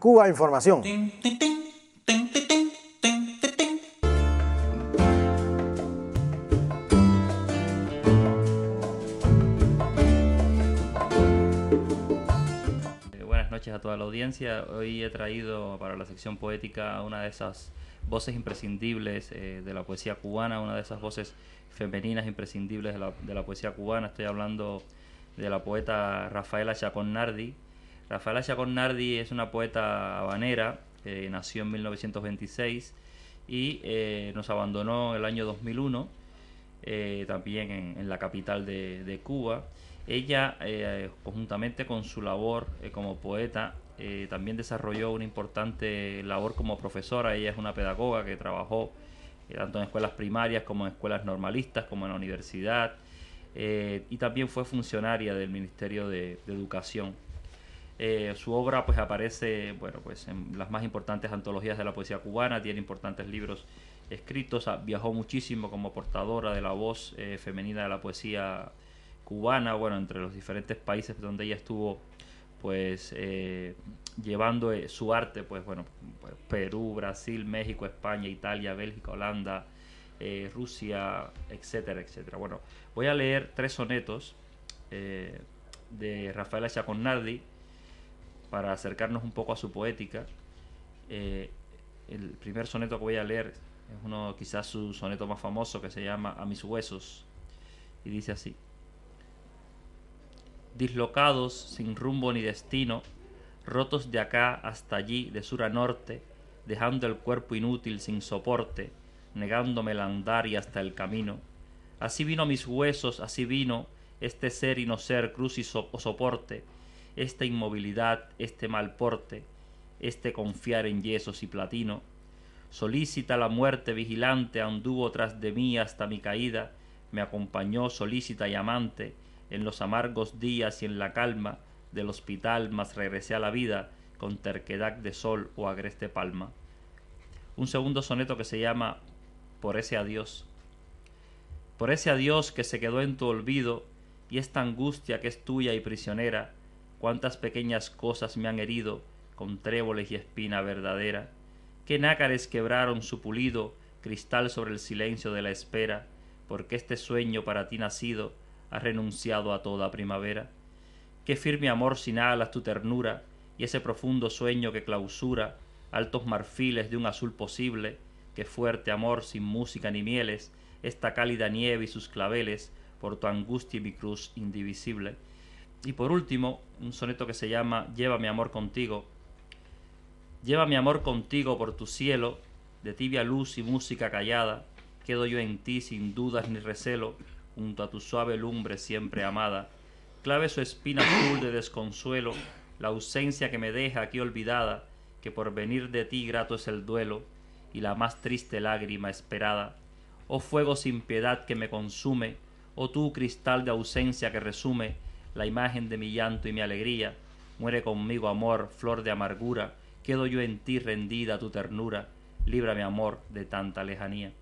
Cuba Información. Buenas noches a toda la audiencia. Hoy he traído para la sección poética una de esas voces imprescindibles eh, de la poesía cubana, una de esas voces femeninas imprescindibles de la, poesía cubana. Estoy hablando de la poeta Rafaela Nardi Rafaela Cornardi es una poeta habanera, nació en 1926 y eh, nos abandonó en el año 2001, eh, también en, la capital de, Cuba. Ella, eh, conjuntamente con su labor como poeta, también desarrolló una importante labor como profesora. Ella es una pedagoga que trabajó tanto en escuelas primarias como en escuelas normalistas, como en la universidad, y también fue funcionaria del Ministerio de Educación. Eh, su obra pues aparece bueno, pues, en las más importantes antologías de la poesía cubana, tiene importantes libros escritos, viajó muchísimo como portadora de la voz eh, femenina de la poesía cubana, bueno, entre los diferentes países donde ella estuvo pues eh, llevando su arte, pues bueno, pues, Perú, Brasil, México, España, Italia, Bélgica, Holanda, Rusia, etcétera, etcétera. Bueno, voy a leer tres sonetos de Rafaela Chaconardi, para acercarnos un poco a su poética. Eh, el primer soneto que voy a leer es uno quizás su soneto más famoso que se llama A mis huesos y dice así. Dislocados, sin rumbo ni destino, rotos de acá hasta allí, de sur a norte, dejando el cuerpo inútil sin soporte, negándome el andar y hasta el camino. Así vino mis huesos, así vino este ser y no ser, cruz y soporte, esta inmovilidad, este mal porte, este confiar en yesos y platino. Solícita la muerte vigilante anduvo tras de mí hasta mi caída, me acompañó solícita y amante, en los amargos días y en la calma del hospital, mas regresé a la vida con terquedad de sol o agreste palma. Un segundo soneto que se llama Por ese adiós. Por ese adiós que se quedó en tu olvido, y esta angustia que es tuya y prisionera, cuántas pequeñas cosas me han herido con tréboles y espina verdadera, qué nácares quebraron su pulido cristal sobre el silencio de la espera, porque este sueño para ti nacido ha renunciado a toda primavera. Qué firme amor sin alas tu ternura y ese profundo sueño que clausura altos marfiles de un azul posible, qué fuerte amor sin música ni mieles, esta cálida nieve y sus claveles, por tu angustia y mi cruz indivisible. Y por último, un soneto que se llama Lleva mi amor contigo. Lleva mi amor contigo por tu cielo, de tibia luz y música callada, quedo yo en ti sin dudas ni recelo, junto a tu suave lumbre siempre amada. Clave su espina azul de desconsuelo, la ausencia que me deja aquí olvidada, que por venir de ti grato es el duelo, y la más triste lágrima esperada. Oh fuego sin piedad que me consume, oh tú cristal de ausencia que resume, la imagen de mi llanto y mi alegría. Muere conmigo, amor, flor de amargura, quedo yo en ti rendida a tu ternura, líbrame, amor, de tanta lejanía.